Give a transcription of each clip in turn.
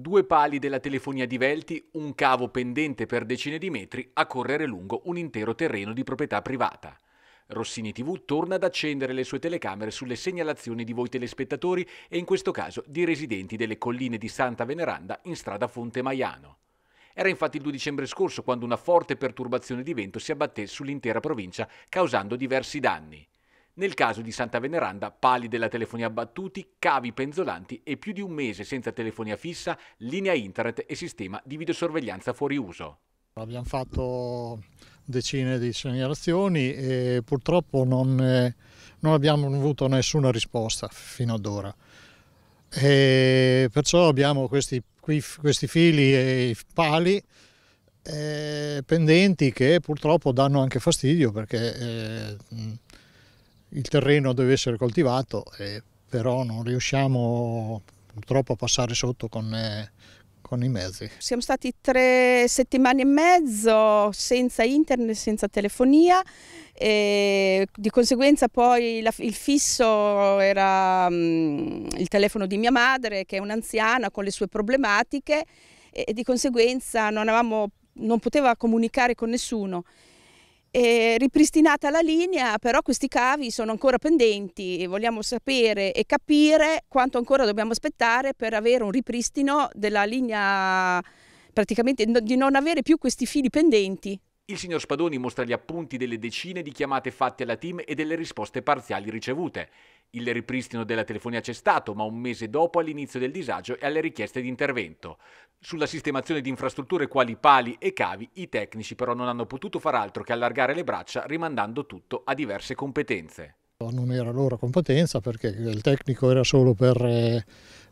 due pali della telefonia divelti, un cavo pendente per decine di metri a correre lungo un intero terreno di proprietà privata. Rossini TV torna ad accendere le sue telecamere sulle segnalazioni di voi telespettatori e in questo caso di residenti delle colline di Santa Veneranda in strada Fonte Maiano. Era infatti il 2 dicembre scorso quando una forte perturbazione di vento si abbatté sull'intera provincia causando diversi danni. Nel caso di Santa Veneranda, pali della telefonia battuti, cavi penzolanti e più di un mese senza telefonia fissa, linea internet e sistema di videosorveglianza fuori uso. Abbiamo fatto decine di segnalazioni e purtroppo non, eh, non abbiamo avuto nessuna risposta fino ad ora. E perciò abbiamo questi, questi fili e pali eh, pendenti che purtroppo danno anche fastidio perché eh, il terreno deve essere coltivato, eh, però non riusciamo purtroppo a passare sotto con, eh, con i mezzi. Siamo stati tre settimane e mezzo senza internet, senza telefonia e di conseguenza poi la, il fisso era um, il telefono di mia madre che è un'anziana con le sue problematiche e, e di conseguenza non, avevamo, non poteva comunicare con nessuno. È ripristinata la linea, però questi cavi sono ancora pendenti e vogliamo sapere e capire quanto ancora dobbiamo aspettare per avere un ripristino della linea praticamente di non avere più questi fili pendenti il signor Spadoni mostra gli appunti delle decine di chiamate fatte alla team e delle risposte parziali ricevute. Il ripristino della telefonia c'è stato, ma un mese dopo all'inizio del disagio e alle richieste di intervento. Sulla sistemazione di infrastrutture quali pali e cavi, i tecnici però non hanno potuto far altro che allargare le braccia rimandando tutto a diverse competenze. Non era loro competenza perché il tecnico era solo per, eh,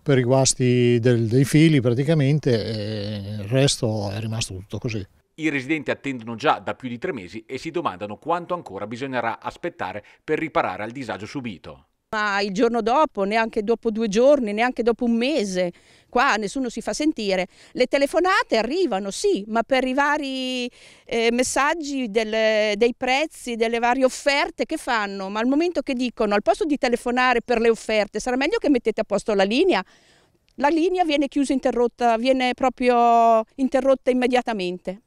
per i guasti del, dei fili praticamente e eh, il resto è rimasto tutto così. I residenti attendono già da più di tre mesi e si domandano quanto ancora bisognerà aspettare per riparare al disagio subito. Ma il giorno dopo, neanche dopo due giorni, neanche dopo un mese, qua nessuno si fa sentire. Le telefonate arrivano, sì, ma per i vari eh, messaggi del, dei prezzi, delle varie offerte che fanno, ma al momento che dicono al posto di telefonare per le offerte sarà meglio che mettete a posto la linea, la linea viene chiusa, interrotta, viene proprio interrotta immediatamente.